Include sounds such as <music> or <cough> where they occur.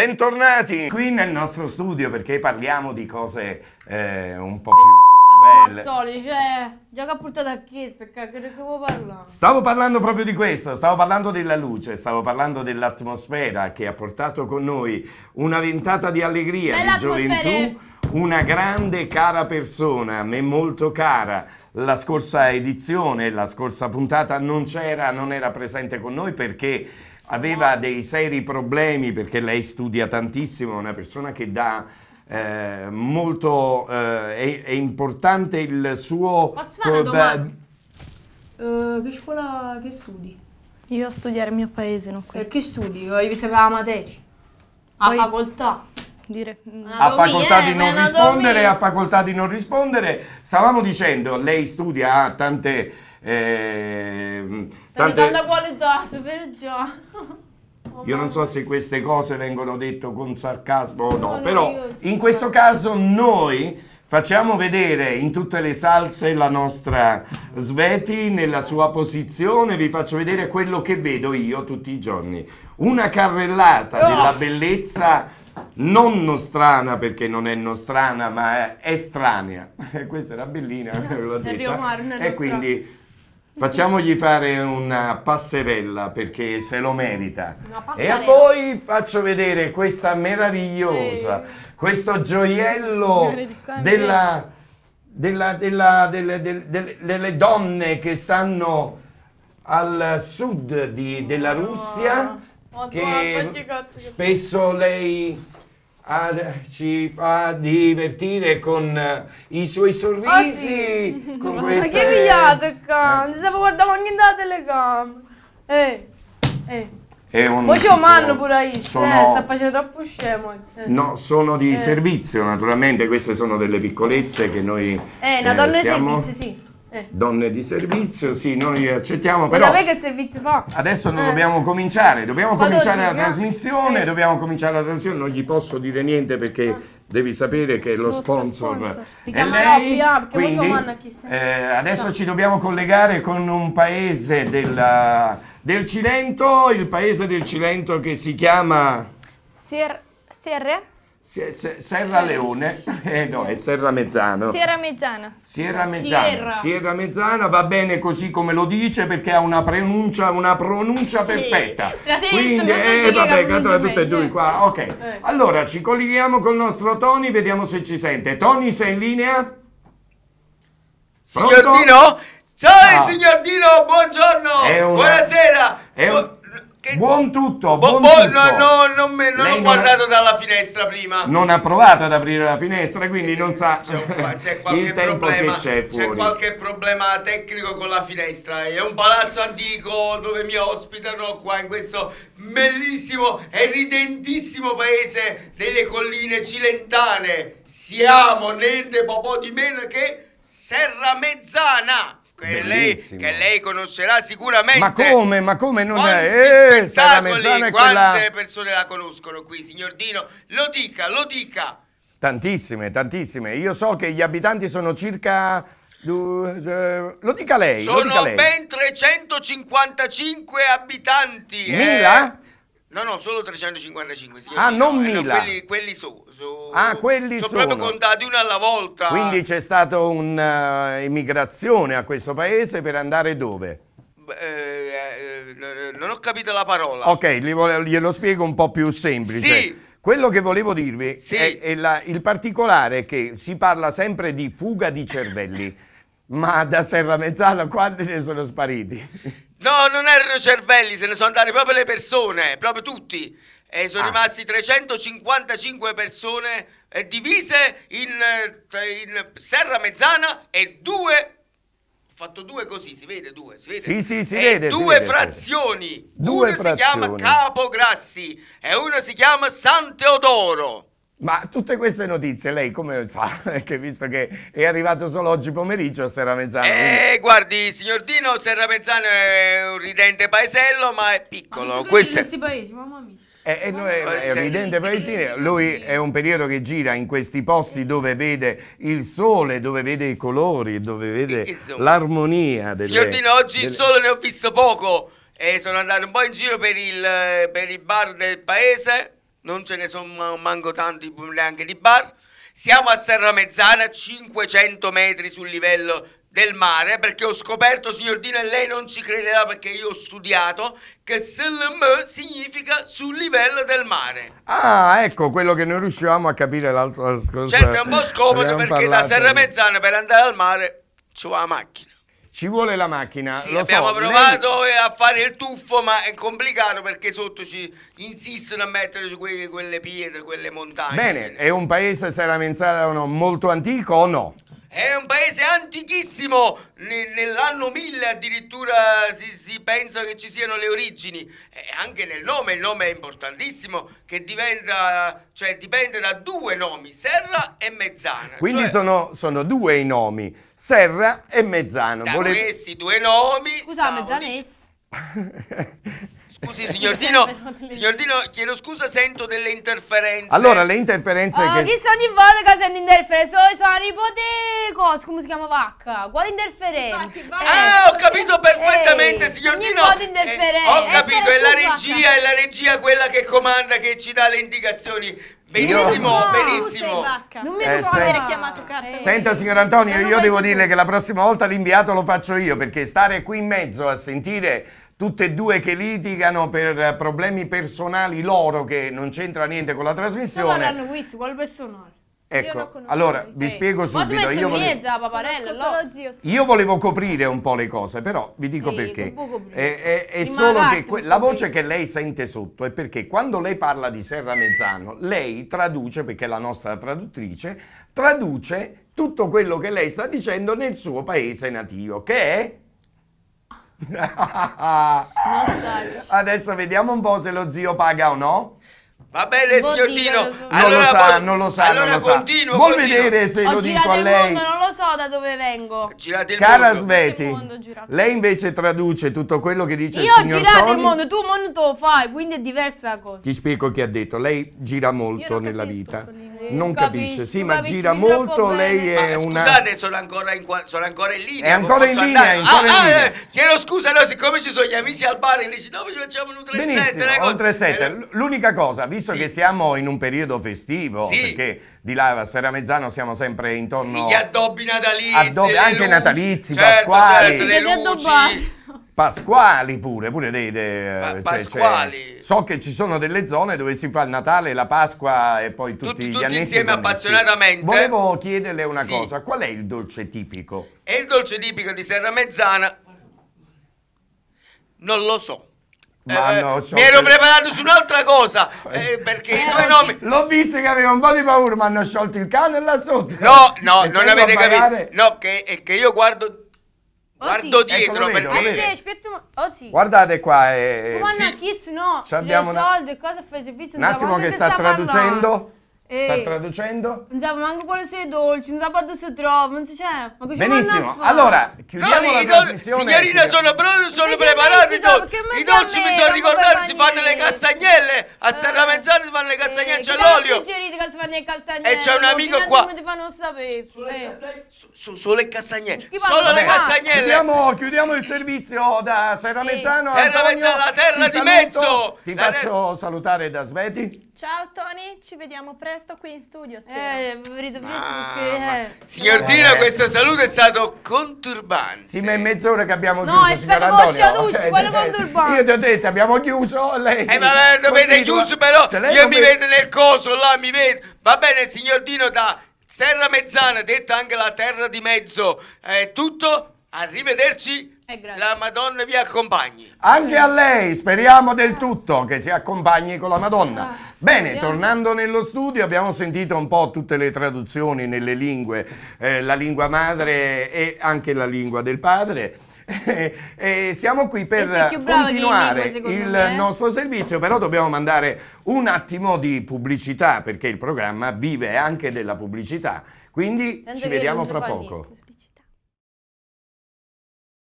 bentornati qui nel nostro studio perché parliamo di cose eh, un po' eh, più belle. Cazzo, cioè, gioca puntata a Kiss, cacchio, che vuoi parlare? Stavo parlando proprio di questo, stavo parlando della luce, stavo parlando dell'atmosfera che ha portato con noi una ventata di allegria, Bella di gioventù, eh. una grande cara persona, a me molto cara, la scorsa edizione, la scorsa puntata non c'era, non era presente con noi perché aveva dei seri problemi perché lei studia tantissimo, è una persona che dà eh, molto eh, è, è, importante il suo Posso fare una Uh, che scuola che studi? Io studiare il mio paese, non qui. E eh, che studi? Voglio sapere la materia. A Poi... facoltà dire. Mm. Ha facoltà di eh, non rispondere, a facoltà di non rispondere. Stavamo dicendo, lei studia tante... Eh, Tante... La qualità, super già. <laughs> Io non so se queste cose vengono dette con sarcasmo o no, no però in questo caso noi facciamo vedere in tutte le salse la nostra Sveti nella sua posizione, vi faccio vedere quello che vedo io tutti i giorni. Una carrellata oh. della bellezza non nostrana perché non è nostrana ma è estranea <laughs> questa era bellina no, <laughs> e quindi Facciamogli fare una passerella perché se lo merita. E a voi faccio vedere questa meravigliosa, Ehi. questo gioiello della, della, della, delle, delle, delle, donne che stanno al sud di, della Russia. Oh. Che spesso lei a, ci fa divertire con eh, i suoi sorrisi. Oh, sì. queste... Ma che pigliato qua? Non si stava guardando anche la telecamera. Eh, eh. È un Poi c'è un manno pure Is, eh, sono, eh, sta facendo troppo scemo. Eh. No, sono di eh. servizio naturalmente, queste sono delle piccolezze che noi... Eh, una donna eh, di servizio, sì. Eh. Donne di servizio, sì, noi accettiamo, però... Sapete che servizio fa? Adesso non eh. dobbiamo cominciare, dobbiamo Vado cominciare la trasmissione, eh. dobbiamo cominciare la trasmissione, non gli posso dire niente perché ah. devi sapere che lo sponsor, sponsor, si è lei, Robbia, ah, quindi eh, adesso no. ci dobbiamo collegare con un paese della, del Cilento, il paese del Cilento che si chiama... Sierre? Sierre? Serra Leone, <laughs> eh, no, è Serra Mezzano. Sierra Mezzana. Sierra Mezzana. Sierra. Sierra Mezzana va bene così come lo dice perché ha una pronuncia, una pronuncia perfetta. Sì. Quindi, eh, vabbè, cantano tutte e due qua. Ok, eh. allora ci colleghiamo col nostro Tony, vediamo se ci sente. Tony, sei in linea? Pronto? Signor Dino? Ciao, ah. signor Dino, buongiorno! Una... Buonasera! È un che... Buon tutto, buon bo- tutto. No, no, non, me, non ho guardato ha... dalla finestra prima. Non ha provato ad aprire la finestra, quindi eh, non sa... C'è, un, c'è <laughs> qualche problema. C'è, c'è, qualche problema tecnico con la finestra. È un palazzo antico dove mi ospitano qua in questo bellissimo e ridentissimo paese delle colline cilentane. Siamo niente po' di meno che Serra Mezzana che lei, che lei, conoscerà sicuramente. Ma come? Ma come non è? Eh, spettacoli, quante persone la conoscono qui, signor Dino? Lo dica, lo dica. Tantissime, tantissime. Io so che gli abitanti sono circa eh, lo dica lei. Sono lo dica lei. ben 355 abitanti. Eh. Mila? Eh. No, no, solo 355. Si ah, non eh, no, 1000. quelli, quelli sono. So, ah, quelli sono. sono. proprio contati uno alla volta. Quindi c'è stata un'immigrazione eh, uh, a questo paese per andare dove? Eh, eh, eh, non ho capito la parola. Ok, glielo spiego un po' più semplice. Sì. Quello che volevo dirvi sì. è, è la, il particolare che si parla sempre di fuga di cervelli, <laughs> ma da Serra Mezzala quanti ne sono spariti? No, non erano cervelli, se ne sono andate proprio le persone, proprio tutti. E eh, sono ah. rimasti 355 persone eh, divise in, eh, in, Serra Mezzana e due. Ho fatto due così, si vede due, si vede. Sì, sì, si eh, vede, due si vede. frazioni. Due uno frazioni. si chiama Capograssi e uno si chiama San Teodoro. Ma tutte queste notizie lei come sa? <laughs> Che visto che è arrivato solo oggi pomeriggio a Serramezzano. Eh, guardi, signor Dino, Serramezzano è un ridente paesello, ma è piccolo. Ma Questo è... Paesi, mamma mia. E, eh, e eh, noi, è evidente paesino, lui è un periodo che gira in questi posti dove vede il sole, dove vede i colori, dove vede l'armonia. Delle, Signor Dino, oggi delle... il sole ne ho visto poco e sono andato un po' in giro per il, per il bar del paese non ce ne sono manco tanti neanche di bar. Siamo a Serra Mezzana, 500 metri sul livello del mare, perché ho scoperto, signor Dino, e lei non ci crederà perché io ho studiato, che SLM significa sul livello del mare. Ah, ecco quello che non riuscivamo a capire l'altro scorso. Certo, è un po' scomodo perché parlato. da Serra Mezzana per andare al mare ci va la macchina. Ci vuole la macchina. Sì, abbiamo so, provato lei... Eh, a fare il tuffo, ma è complicato perché sotto ci insistono a metterci quelle, quelle pietre, quelle montagne. Bene, è un paese, se la menzala o no, molto antico o no? È un paese antichissimo, N- nell'anno 1000 addirittura si-, si, pensa che ci siano le origini. E anche nel nome, il nome è importantissimo, che diventa, cioè dipende da due nomi, Serra e Mezzana. Quindi cioè... sono, sono, due i nomi, Serra e Mezzana. Da Vole... questi due nomi... Scusa, Mezzano <laughs> Scusi <laughs> signor Dino, signor Dino, chiedo scusa, sento delle interferenze. Allora, le interferenze oh, che... Chissà ogni volta che sento interferenze, oh, sono ipoteco, come si chiama vacca? Quale interferenza? ah, ho capito eh, perfettamente, eh, signor Dino. Eh, ho capito, eh, è la regia, è la regia quella che comanda, che ci dà le indicazioni. Benissimo, no, benissimo. Non mi eh, ricordo eh, aver chiamato carta. Senta, signor Antonio, io devo dirle che la prossima volta l'inviato lo faccio io perché stare qui in mezzo a sentire tutte e due che litigano per problemi personali loro che non c'entra niente con la trasmissione. Sto parlando questo, quale personale? Ecco, allora vi spiego subito. Io volevo... Mezza, paparello, no. io volevo coprire un po' le cose, però vi dico Ehi, perché. È, è, è solo che la voce che lei sente sotto è perché quando lei parla di Serra Mezzano, lei traduce, perché è la nostra traduttrice, traduce tutto quello che lei sta dicendo nel suo paese nativo, che è Adesso vediamo un po' se lo zio paga o no. Va bene, signor Dino. Allora, non lo sa, non lo sa. Allora non lo continuo. Vuol vedere se Ho lo dico a lei. Mondo, non lo da dove vengo. Girate il Cara mondo. Sveti, il mondo, lei invece traduce tutto quello che dice Io il signor Io ho girato Tony. il mondo, tu il mondo lo fai, quindi è diversa cosa. Ti spiego che ha detto, lei gira molto nella vita. Non capisce, sì, ma gira molto, lei è una... Scusate, sono ancora in, sono ancora in linea. È ancora in linea, ancora ah, in ah, linea. eh, chiedo scusa, no, siccome ci sono gli amici al bar, dici, no, ci facciamo un 3-7. Benissimo, un 3-7. Eh, L'unica cosa, visto sì. che siamo in un periodo festivo, sì. perché di là Sera Serramezzano siamo sempre intorno... Sì, gli addobbi natalizi, addobbi, Anche luci. natalizi, certo, pasquali. Certo, le luci. Pasquali pure, pure dei... dei pa- cioè, cioè, pasquali. Cioè, so che ci sono delle zone dove si fa il Natale, la Pasqua e poi tutti, tutti gli anni. Tutti insieme appassionatamente. Volevo chiederle una sì. cosa, qual è il dolce tipico? È il dolce tipico di Serra Mezzana? Non lo so eh, mi ero per... preparato su un'altra cosa <laughs> eh, perché i due nomi l'ho visto che aveva un po' di paura ma hanno sciolto il cane là sotto no no e non avete pagare... capito no che, è che io guardo oh, Guardo sì. Ecco, dietro ecco, perché... Ah, oh, sì. Guardate qua. Eh, sì. Kiss, no. Abbiamo una... soldi, cosa fai servizio? Un attimo che sta, sta traducendo. Ehi. Sta traducendo? Non so, manco quello sei dolci, non so dove si trova, cioè, ma che Benissimo, allora, chiudiamo no, la trasmissione. Signorina, sono pronto, sono preparato, i dolci mi sono ricordati, si fanno le castagnelle, a Serra Mezzana si fanno le castagne eh, l'olio. E c'è un amico qua. Come ti fanno eh. Solo le castagne. Solo le castagnelle. Chiudiamo, chiudiamo il servizio da Serra Mezzano. Serra Mezzano, la terra di mezzo. Ti faccio salutare da Sveti. Ciao Tony, ci vediamo presto qui in studio. Spero. Eh, eh vedo eh. che... Signor Dino, questo saluto è stato conturbante. Sì, ma è mezz'ora che abbiamo no, chiuso. No, è stato Antonio. Antonio. Quello <laughs> conturbante. Io ti ho detto, abbiamo chiuso. Lei... Eh, ma dovete chiudere scusi però, io mi vedo nel coso là, mi vedo. Va bene, signor Dino da Serra Mezzana, detta anche la terra di mezzo. È eh, tutto, arrivederci. Eh, la Madonna vi accompagni. Anche a lei, speriamo del tutto che si accompagni con la Madonna. Ah, Bene, tornando nello studio, abbiamo sentito un po' tutte le traduzioni nelle lingue, eh, la lingua madre e anche la lingua del padre. <laughs> E, siamo qui per continuare lingue, il me. nostro servizio, però dobbiamo mandare un attimo di pubblicità perché il programma vive anche della pubblicità, quindi Senta ci vediamo fra poco. Niente.